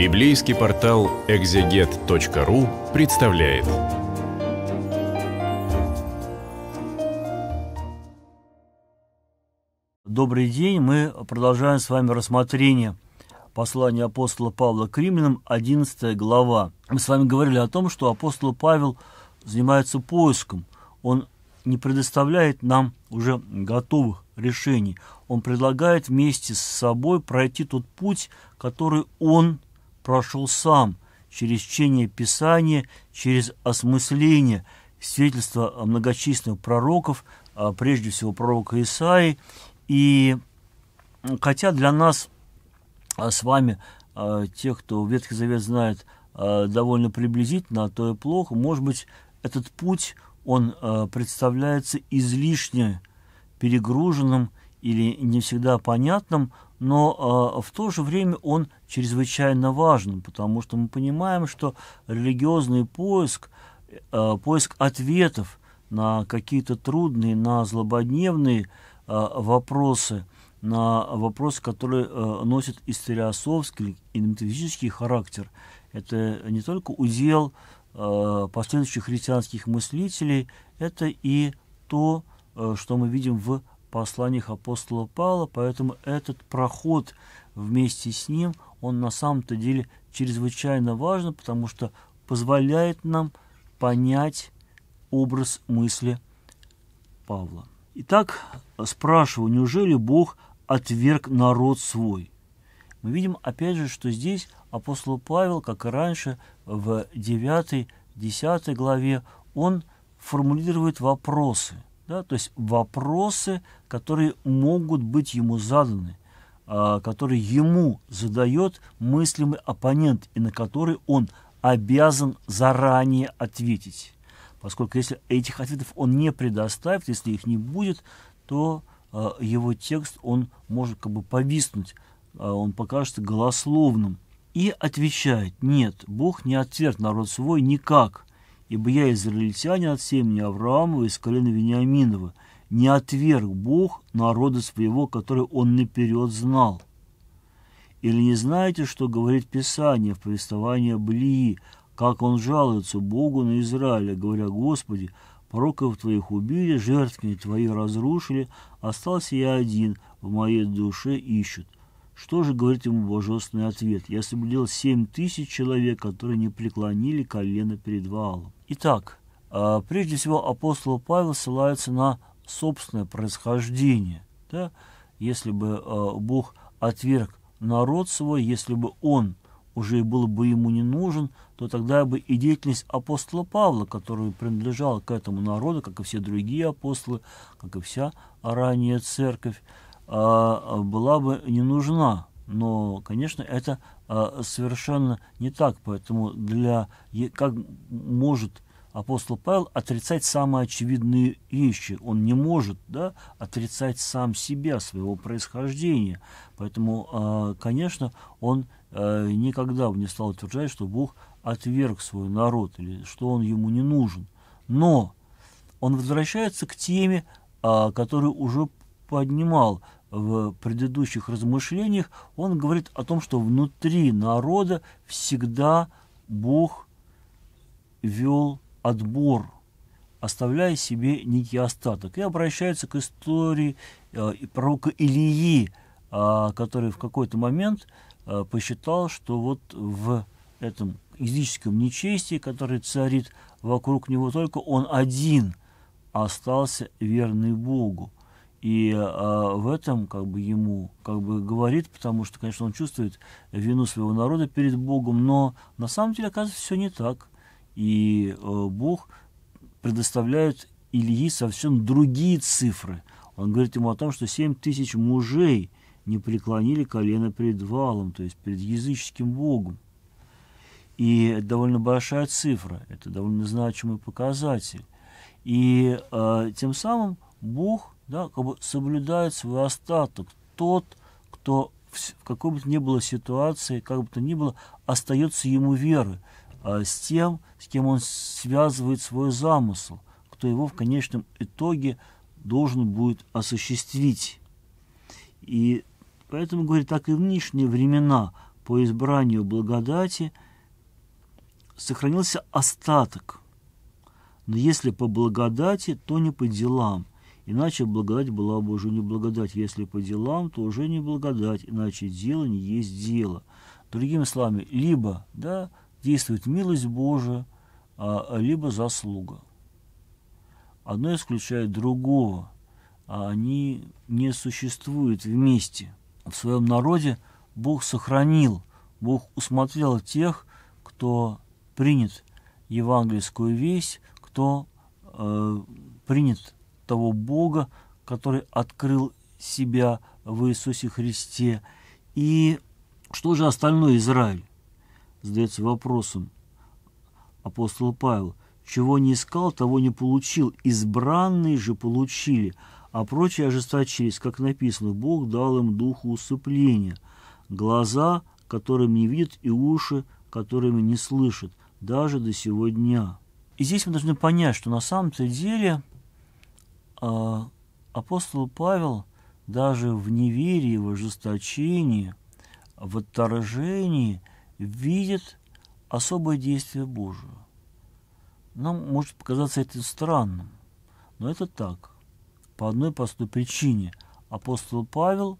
Библейский портал экзегет.ру представляет. Добрый день, мы продолжаем с вами рассмотрение послания апостола Павла к римлянам, 11 глава. Мы с вами говорили о том, что апостол Павел занимается поиском, он не предоставляет нам уже готовых решений, он предлагает вместе с собой пройти тот путь, который он прошел сам через чтение Писания, через осмысление свидетельства многочисленных пророков, а прежде всего пророка Исаи. И хотя для нас а, с вами, а, те, кто Ветхий Завет знает, довольно приблизительно, а то и плохо, может быть, этот путь, он представляется излишне перегруженным или не всегда понятным, но э, в то же время он чрезвычайно важен, потому что мы понимаем, что религиозный поиск, э, поиск ответов на какие-то трудные, на злободневные э, вопросы, на вопросы, которые э, носят историосовский, метафизический характер, это не только удел э, последующих христианских мыслителей, это и то, э, что мы видим в посланиях апостола Павла, поэтому этот проход вместе с ним, он на самом-то деле чрезвычайно важен, потому что позволяет нам понять образ мысли Павла. Итак, спрашиваю, неужели Бог отверг народ свой? Мы видим, опять же, что здесь апостол Павел, как и раньше, в 9-10 главе, он формулирует вопросы – да, то есть вопросы, которые могут быть ему заданы, э, которые ему задает мыслимый оппонент и на которые он обязан заранее ответить. Поскольку если этих ответов он не предоставит, если их не будет, то э, его текст, он может как бы повиснуть, э, он покажется голословным. И отвечает, нет, Бог не отверг народ свой никак – Ибо я израильтянин от семени Авраамова из колена Вениаминова, не отверг Бог народа своего, который он наперед знал. Или не знаете, что говорит Писание в повествовании об Илии, как он жалуется Богу на Израиля, говоря, «Господи, пороков твоих убили, жертвы твои разрушили, остался я один, в моей душе ищут». Что же говорит ему божественный ответ? «Я соблюдел семь тысяч человек, которые не преклонили колено перед Ваалом». Итак, а, прежде всего апостол Павел ссылается на собственное происхождение. Да? Если бы а, Бог отверг народ свой, если бы он уже был бы ему не нужен, то тогда бы и деятельность апостола Павла, который принадлежал к этому народу, как и все другие апостолы, как и вся ранняя церковь, а, была бы не нужна. Но, конечно, это а, совершенно не так. Поэтому для как может апостол Павел отрицать самые очевидные вещи. Он не может да, отрицать сам себя, своего происхождения. Поэтому, а, конечно, он никогда бы не стал утверждать, что Бог отверг свой народ или что он ему не нужен. Но он возвращается к теме, которую уже поднимал, в предыдущих размышлениях он говорит о том, что внутри народа всегда Бог вел отбор, оставляя себе некий остаток. И обращается к истории э, пророка Илии, э, который в какой-то момент э, посчитал, что вот в этом языческом нечестии, которое царит вокруг него, только он один остался верный Богу. И э, в этом как бы ему как бы говорит, потому что, конечно, он чувствует вину своего народа перед Богом, но на самом деле оказывается все не так. И э, Бог предоставляет Ильи совсем другие цифры. Он говорит ему о том, что 7 тысяч мужей не преклонили колено перед валом, то есть перед языческим Богом. И это довольно большая цифра, это довольно значимый показатель. И э, тем самым Бог да, как бы соблюдает свой остаток. Тот, кто в какой бы то ни было ситуации, как бы то ни было, остается ему веры а с тем, с кем он связывает свой замысел, кто его в конечном итоге должен будет осуществить. И поэтому, говорит, так и в нынешние времена по избранию благодати сохранился остаток. Но если по благодати, то не по делам. Иначе благодать была бы уже не благодать, если по делам, то уже не благодать, иначе дело не есть дело. Другими словами, либо да, действует милость Божия, а, а либо заслуга. Одно исключает другого, а они не существуют вместе. В своем народе Бог сохранил, Бог усмотрел тех, кто принят евангельскую весть, кто э, принят того Бога, который открыл себя в Иисусе Христе. И что же остальное Израиль? Задается вопросом апостол Павел. Чего не искал, того не получил. Избранные же получили, а прочие ожесточились, как написано, Бог дал им духу усыпления, глаза, которыми не видят, и уши, которыми не слышат, даже до сего дня. И здесь мы должны понять, что на самом-то деле а апостол Павел даже в неверии, в ожесточении, в отторжении видит особое действие Божие. Нам может показаться это странным, но это так. По одной простой причине апостол Павел,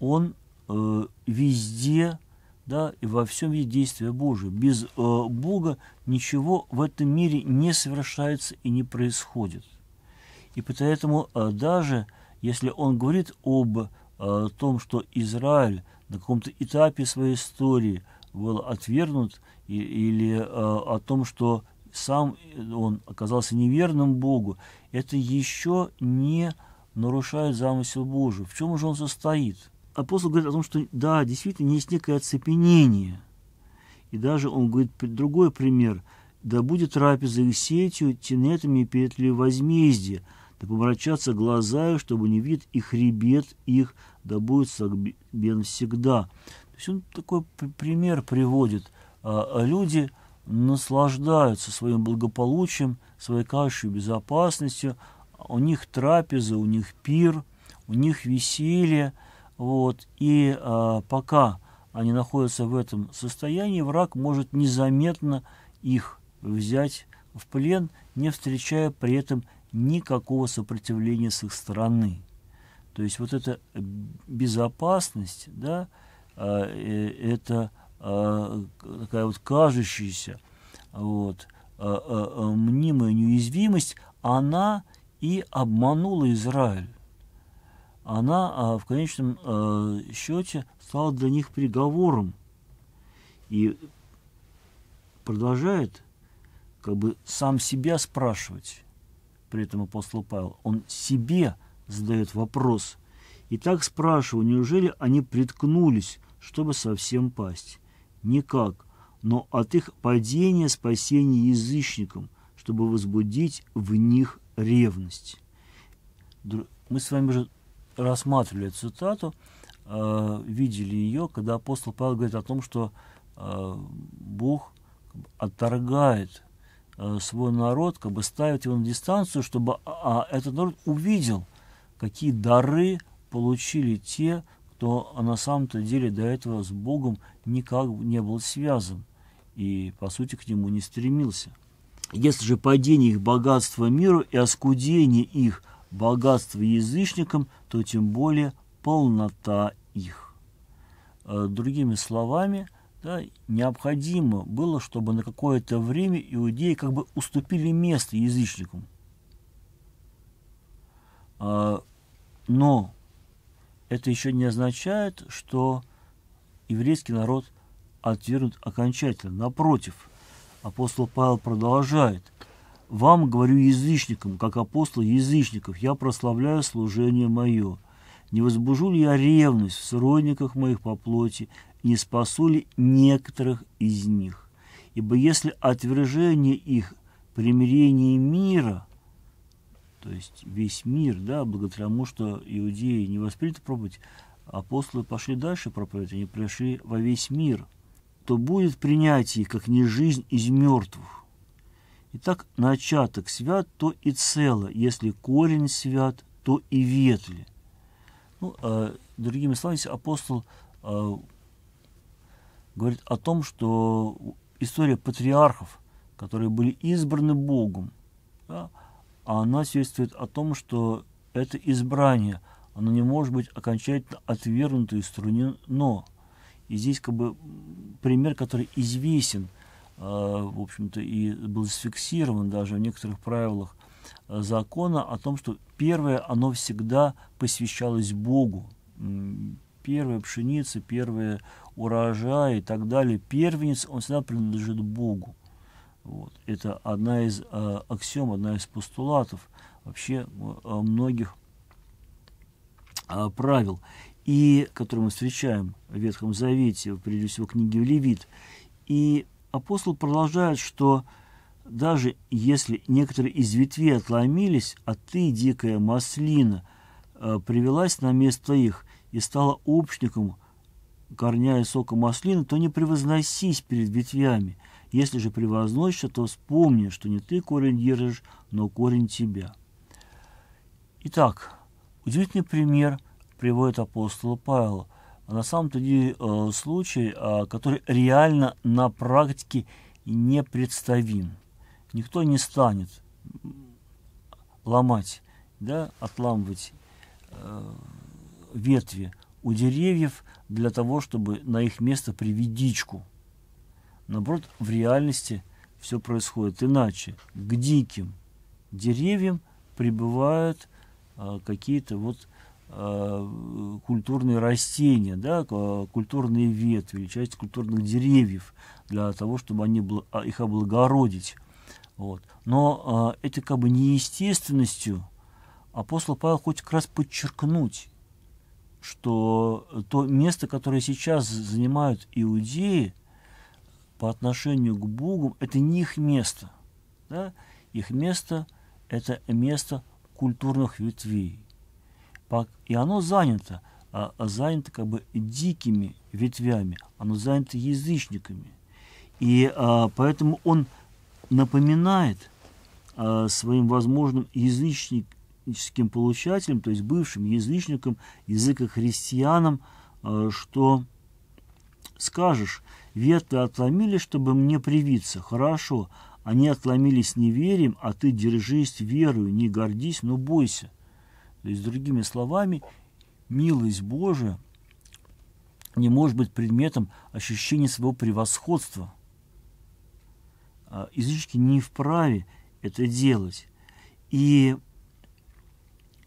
он э, везде да, и во всем видит действие Божие. Без э, Бога ничего в этом мире не совершается и не происходит. И поэтому э, даже если он говорит об э, том, что Израиль на каком-то этапе своей истории был отвергнут, или э, о том, что сам он оказался неверным Богу, это еще не нарушает замысел Божий. В чем же он состоит? Апостол говорит о том, что да, действительно есть некое оцепенение. И даже он говорит другой пример. Да будет трапеза их сетью, тенетами и ли возмездие да помрачатся глаза, чтобы не вид и хребет их, да будет сагбен всегда». То есть он такой пример приводит. А, а люди наслаждаются своим благополучием, своей кашей, безопасностью. У них трапеза, у них пир, у них веселье. Вот. И а, пока они находятся в этом состоянии, враг может незаметно их взять в плен, не встречая при этом никакого сопротивления с их стороны. То есть вот эта безопасность, да, а, э, это а, такая вот кажущаяся, вот, а, мнимая неуязвимость, она и обманула Израиль. Она в конечном счете стала для них приговором. И продолжает как бы сам себя спрашивать, при этом апостол Павел, он себе задает вопрос. И так спрашивал, неужели они приткнулись, чтобы совсем пасть? Никак, но от их падения спасение язычникам, чтобы возбудить в них ревность. Мы с вами уже рассматривали эту цитату, а, видели ее, когда апостол Павел говорит о том, что а, Бог отторгает Э, свой народ, как бы ставить его на дистанцию, чтобы а, а, этот народ увидел, какие дары получили те, кто на самом-то деле до этого с Богом никак не был связан и, по сути, к нему не стремился. Если же падение их богатства миру и оскудение их богатства язычникам, то тем более полнота их. Э, другими словами – да, необходимо было, чтобы на какое-то время иудеи как бы уступили место язычникам. А, но это еще не означает, что еврейский народ отвергнут окончательно. Напротив, апостол Павел продолжает. «Вам, говорю язычникам, как апостол язычников, я прославляю служение мое. Не возбужу ли я ревность в сродниках моих по плоти, не спасу ли некоторых из них? Ибо если отвержение их примирение мира, то есть весь мир, да, благодаря тому, что иудеи не воспели это пробовать, апостолы пошли дальше проповедь, они пришли во весь мир, то будет принятие, как не жизнь из мертвых. Итак, начаток свят, то и цело, если корень свят, то и ветли. Ну, э, другими словами, апостол э, говорит о том, что история патриархов, которые были избраны Богом, да, она свидетельствует о том, что это избрание, оно не может быть окончательно отвергнуто и струнено. И здесь как бы пример, который известен, э, в общем-то, и был зафиксирован даже в некоторых правилах э, закона о том, что первое, оно всегда посвящалось Богу, первая пшеница, первые урожаи и так далее. Первенец, он всегда принадлежит Богу. Вот. Это одна из э, аксиом, одна из постулатов вообще э, многих э, правил, и, которые мы встречаем в Ветхом Завете, прежде всего, книге Левит. И апостол продолжает, что даже если некоторые из ветвей отломились, а ты, дикая маслина, э, привелась на место их, и стала общником корня и сока маслины, то не превозносись перед ветвями. Если же превозносишься, то вспомни, что не ты корень держишь, но корень тебя. Итак, удивительный пример приводит апостола Павла. На самом-то деле э, случай, э, который реально на практике не представим. Никто не станет ломать, да, отламывать э, ветви у деревьев для того, чтобы на их место приведичку. Наоборот, в реальности все происходит иначе. К диким деревьям прибывают э, какие-то вот э, культурные растения, да, культурные ветви, часть культурных деревьев для того, чтобы они а, их облагородить. Вот. Но э, это как бы неестественностью апостол Павел хочет как раз подчеркнуть что э, то место, которое сейчас занимают иудеи по отношению к Богу, это не их место. Да? Их место – это место культурных ветвей. И оно занято, а, а занято как бы дикими ветвями, оно занято язычниками. И а, поэтому он напоминает своим возможным язычник, языческим получателем, то есть бывшим язычникам, языкохристианам, э, что скажешь, ветви отломили, чтобы мне привиться, хорошо, они отломились неверием, а ты держись верою, не гордись, но бойся. То есть, другими словами, милость Божия не может быть предметом ощущения своего превосходства. Э, язычники не вправе это делать. И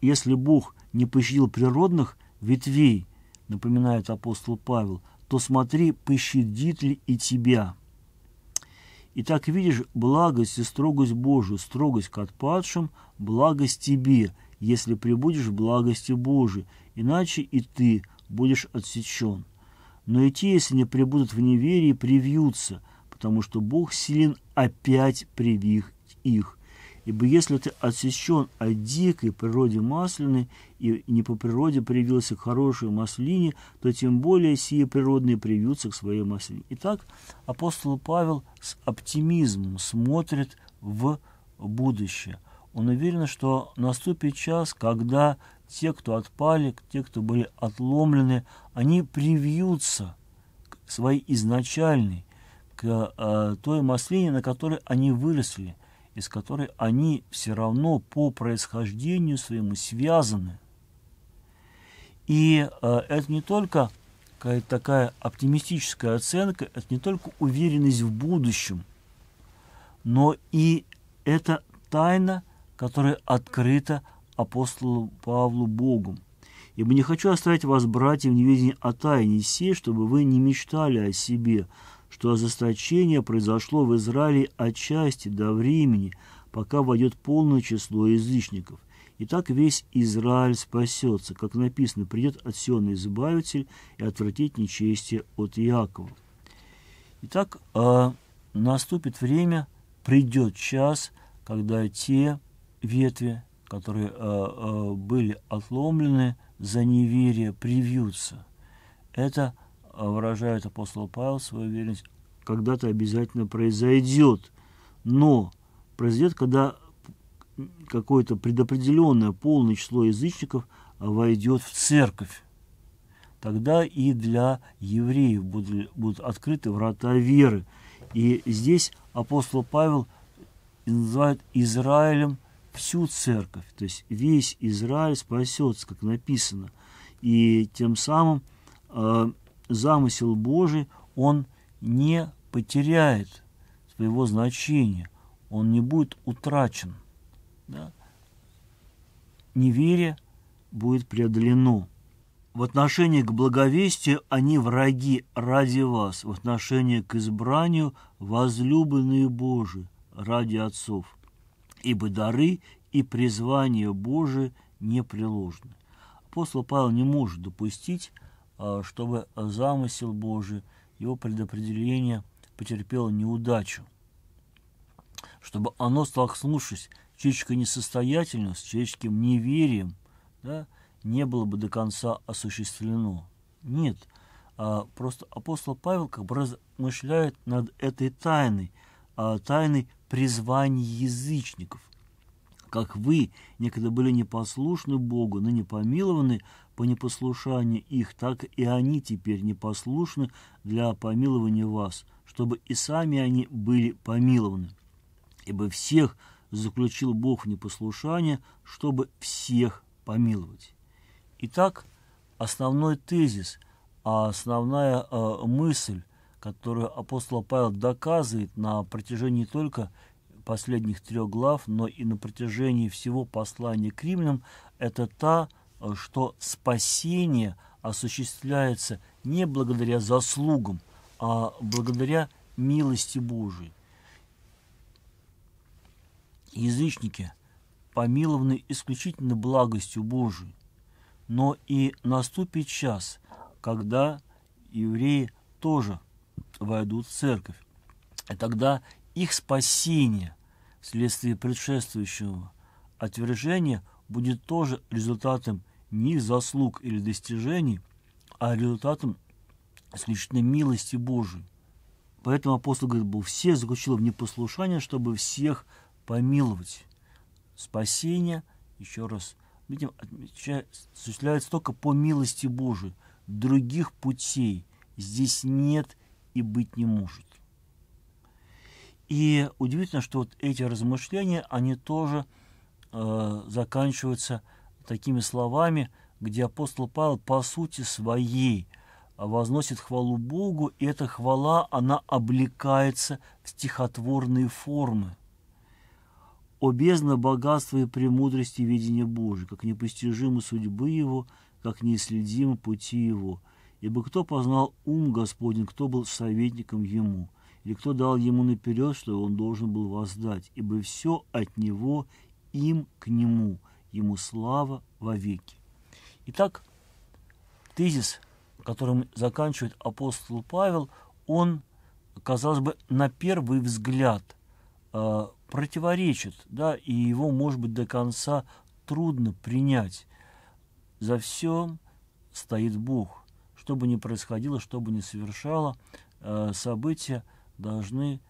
если Бог не пощадил природных ветвей, напоминает апостол Павел, то смотри, пощадит ли и тебя. И так видишь благость и строгость Божию, строгость к отпадшим, благость тебе, если прибудешь в благости Божией, иначе и ты будешь отсечен. Но и те, если не прибудут в неверии, привьются, потому что Бог силен опять привить их. Ибо если ты отсечен от дикой природе масляной и не по природе привился к хорошей маслине, то тем более сие природные привьются к своей маслине. Итак, апостол Павел с оптимизмом смотрит в будущее. Он уверен, что наступит час, когда те, кто отпали, те, кто были отломлены, они привьются к своей изначальной, к э, той маслине, на которой они выросли из которой они все равно по происхождению своему связаны. И э, это не только какая-то такая оптимистическая оценка, это не только уверенность в будущем, но и это тайна, которая открыта апостолу Павлу Богом. Ибо не хочу оставить вас, братья, в неведении о тайне сей, чтобы вы не мечтали о себе, что озастрочение произошло в Израиле отчасти до времени, пока войдет полное число язычников. И так весь Израиль спасется, как написано, придет от Избавитель и отвратит нечестие от Иакова. Итак, э, наступит время, придет час, когда те ветви, которые э, э, были отломлены за неверие, привьются. Это – а, выражает апостол Павел свою уверенность, когда-то обязательно произойдет. Но произойдет, когда какое-то предопределенное полное число язычников а, войдет в церковь. Тогда и для евреев будут, будут открыты врата веры. И здесь апостол Павел называет Израилем всю церковь. То есть весь Израиль спасется, как написано. И тем самым а, замысел Божий, он не потеряет своего значения, он не будет утрачен. Да? Неверие будет преодолено. В отношении к благовестию они враги ради вас, в отношении к избранию возлюбленные Божии ради отцов, ибо дары и призвание Божие непреложны. Апостол Павел не может допустить а, чтобы замысел Божий, его предопределение потерпело неудачу. Чтобы оно, столкнувшись с чечкой несостоятельностью, с чечким неверием, да, не было бы до конца осуществлено. Нет, а просто апостол Павел как бы размышляет над этой тайной, а, тайной призвания язычников. Как вы некогда были непослушны Богу, но непомилованы по непослушанию их, так и они теперь непослушны для помилования вас, чтобы и сами они были помилованы. Ибо всех заключил Бог в непослушание, чтобы всех помиловать. Итак, основной тезис, а основная э, мысль, которую апостол Павел доказывает на протяжении только последних трех глав, но и на протяжении всего послания к римлянам, это та Э, что спасение осуществляется не благодаря заслугам, а благодаря милости Божией. Язычники помилованы исключительно благостью Божией, но и наступит час, когда евреи тоже войдут в церковь, и тогда их спасение вследствие предшествующего отвержения будет тоже результатом не заслуг или достижений, а результатом исключительно милости Божией. Поэтому апостол говорит, был всех заключил в непослушание, чтобы всех помиловать. Спасение, еще раз, видим, осуществляется только по милости Божией. Других путей здесь нет и быть не может. И удивительно, что вот эти размышления, они тоже э, заканчиваются такими словами, где апостол Павел по сути своей возносит хвалу Богу, и эта хвала, она облекается в стихотворные формы. «О бездна богатства и премудрости видения Божия, как непостижимы судьбы Его, как неисследимы пути Его. Ибо кто познал ум Господень, кто был советником Ему, или кто дал Ему наперед, что Он должен был воздать, ибо все от Него им к Нему, ему слава вовеки. Итак, тезис, которым заканчивает апостол Павел, он, казалось бы, на первый взгляд э, противоречит, да, и его, может быть, до конца трудно принять. За все стоит Бог. Что бы ни происходило, что бы ни совершало, э, события должны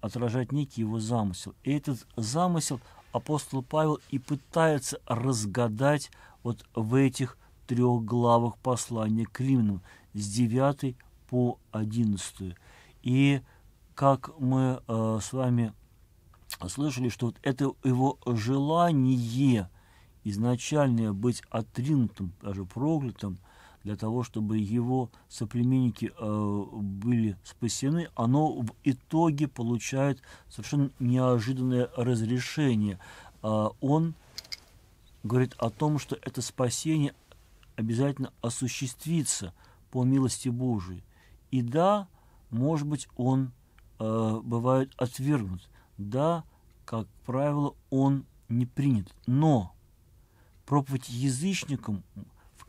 отражать некий его замысел. И этот замысел – апостол Павел и пытается разгадать вот в этих трех главах послания к римлянам с 9 по 11. И как мы э, с вами слышали, что вот это его желание изначальное быть отринутым, даже проклятым – для того, чтобы его соплеменники э, были спасены, оно в итоге получает совершенно неожиданное разрешение. Э, он говорит о том, что это спасение обязательно осуществится по милости Божией. И да, может быть, он э, бывает отвергнут. Да, как правило, он не принят. Но проповедь язычникам –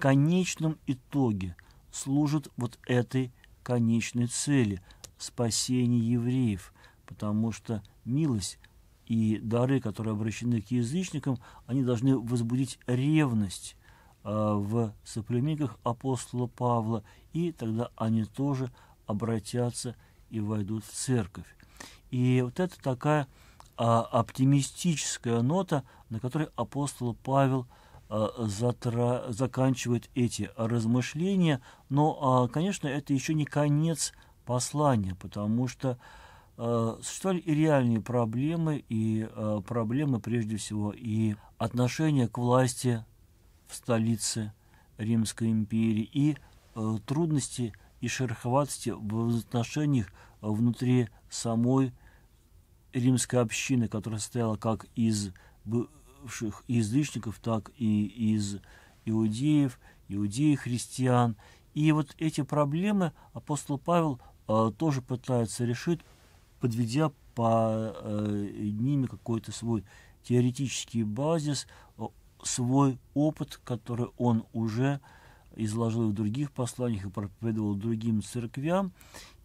конечном итоге служит вот этой конечной цели – спасение евреев, потому что милость и дары, которые обращены к язычникам, они должны возбудить ревность а, в соплеменниках апостола Павла, и тогда они тоже обратятся и войдут в церковь. И вот это такая а, оптимистическая нота, на которой апостол Павел – Э, затра... заканчивает эти размышления. Но, а, конечно, это еще не конец послания, потому что э, существовали и реальные проблемы, и э, проблемы, прежде всего, и отношения к власти в столице Римской империи, и трудности и шероховатости в отношениях внутри самой римской общины, которая состояла как из бывших язычников, так и из иудеев, иудеи-христиан. И вот эти проблемы апостол Павел э, тоже пытается решить, подведя по э, ними какой-то свой теоретический базис, свой опыт, который он уже изложил в других посланиях и проповедовал другим церквям,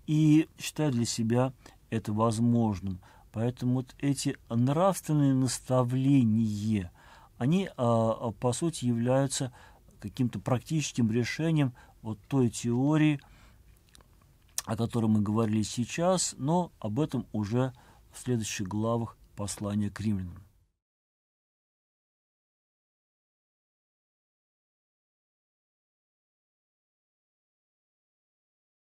и считает для себя это возможным – Поэтому вот эти нравственные наставления, они, а, а, по сути, являются каким-то практическим решением вот той теории, о которой мы говорили сейчас, но об этом уже в следующих главах послания к римлянам.